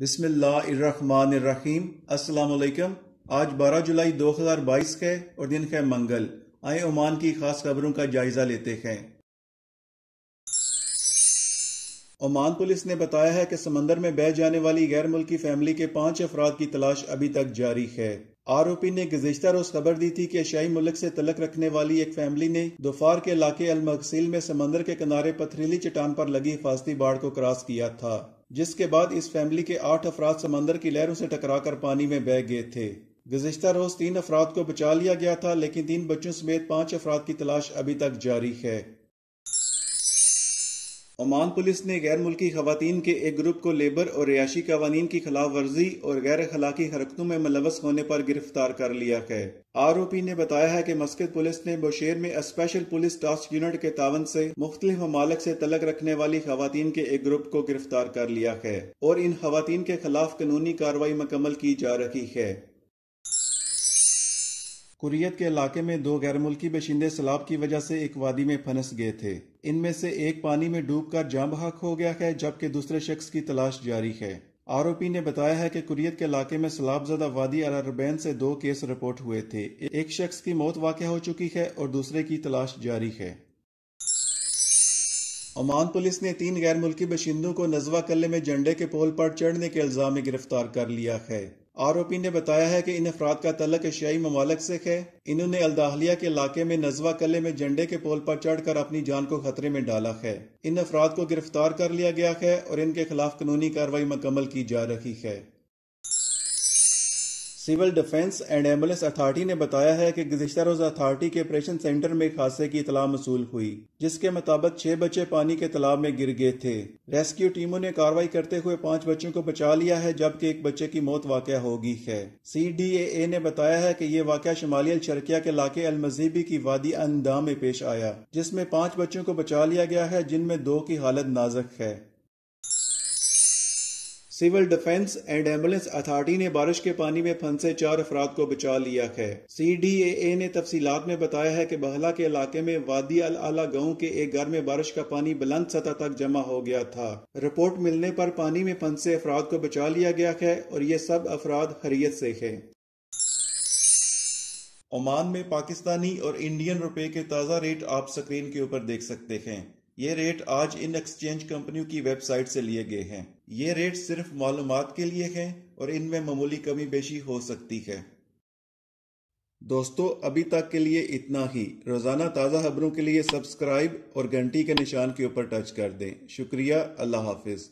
बिस्मिल्लाहिर्रहमानिर्रहीम अस्सलाम वालेकुम आज 12 जुलाई 2022 है और दिन है मंगल आए ओमान की खास खबरों का जायजा लेते हैं ओमान पुलिस ने बताया है कि समंदर में बह जाने वाली गैर मुल्की फैमिली के पांच अफराद की तलाश अभी तक जारी है आरोपी ने गुजशत रोज खबर दी थी कि एशियाई मुल्क से तलक रखने वाली एक फैमिली ने दोपहर के इलाके अलमकसील में समंदर के किनारे पथरीली चट्टान पर लगी हिफाजती बाढ़ को क्रॉस किया था जिसके बाद इस फैमिली के आठ अफराद समंदर की लहरों से टकराकर पानी में बह गए थे गुजशत रोज तीन अफराद को बचा लिया गया था लेकिन तीन बच्चों समेत पांच अफराद की तलाश अभी तक जारी है ओमान पुलिस ने गैर मुल्की खातन के एक ग्रुप को लेबर और रिहायशी कवानीन की खिलाफ वर्जी और गैर अखलाकी हरकतों में मुलवस होने पर गिरफ्तार कर लिया है आरोपी ने बताया है कि मस्कित पुलिस ने बोशेर में स्पेशल पुलिस टास्क यूनिट के तावन से मुख्तलि ममालक से तलक रखने वाली खातन के एक ग्रुप को गिरफ्तार कर लिया है और इन खातन के खिलाफ कानूनी कार्रवाई मुकम्मल की जा रही है कुरियत के इलाके में दो गैर मुल्की बशिंदे सैलाब की वजह से एक वादी में फंस गए थे इनमें से एक पानी में डूबकर जाम बहक हो गया है जबकि दूसरे शख्स की तलाश जारी है आरोपी ने बताया है कि कुरियत के इलाके में सलाबजदा वादी अरबैन से दो केस रिपोर्ट हुए थे एक शख्स की मौत वाक़ हो चुकी है और दूसरे की तलाश जारी है ओमान पुलिस ने तीन गैर मुल्की बशिंदों को नजवा कल्ले में झंडे के पोल पर चढ़ने के इल्जाम में गिरफ्तार कर लिया है आरोपी ने बताया है कि इन अफराद का तलक एशियाई ममालक से है इन्होंने अलदाहलिया के इलाके में नजवा कले में झंडे के पोल पर चढ़कर अपनी जान को खतरे में डाला है इन अफराद को गिरफ्तार कर लिया गया है और इनके खिलाफ कानूनी कार्रवाई मुकम्मल की जा रही है civil defence and ambulance authority ने बताया है कि गुजशत रोज अथॉरिटी के ऑपरेशन सेंटर में एक हादसे की इतला मसूल हुई जिसके मुताबिक छह बच्चे पानी के तालाब में गिर गए थे रेस्क्यू टीमों ने कार्रवाई करते हुए पांच बच्चों को बचा लिया है जबकि एक बच्चे की मौत वाक़ होगी है सी डी ए ने बताया है की ये वाक़ शुमाली अलशरकिया के इलाके अलमजीबी की वादी अंदा में पेश आया जिसमे पांच बच्चों को बचा लिया गया है जिनमें दो की हालत नाजक है civil defence and ambulance authority ने बारिश के पानी में फंसे चार अफराद को बचा लिया है सी डी ए ने तफसीत में बताया है कि बहला के इलाके में वादी अल आला गांव के एक घर में बारिश का पानी बुलंद सतह तक जमा हो गया था रिपोर्ट मिलने पर पानी में फंसे अफराद को बचा लिया गया है और ये सब अफराद हरीत से है ओमान में पाकिस्तानी और इंडियन रुपए के ताज़ा रेट आप स्क्रीन के ऊपर देख सकते हैं ये रेट आज इन एक्सचेंज कंपनियों की वेबसाइट से लिए गए हैं ये रेट सिर्फ मालूम के लिए हैं और इनमें मामूली कमी बेशी हो सकती है दोस्तों अभी तक के लिए इतना ही रोजाना ताज़ा खबरों के लिए सब्सक्राइब और घंटी के निशान के ऊपर टच कर दें शुक्रिया अल्लाह हाफिज़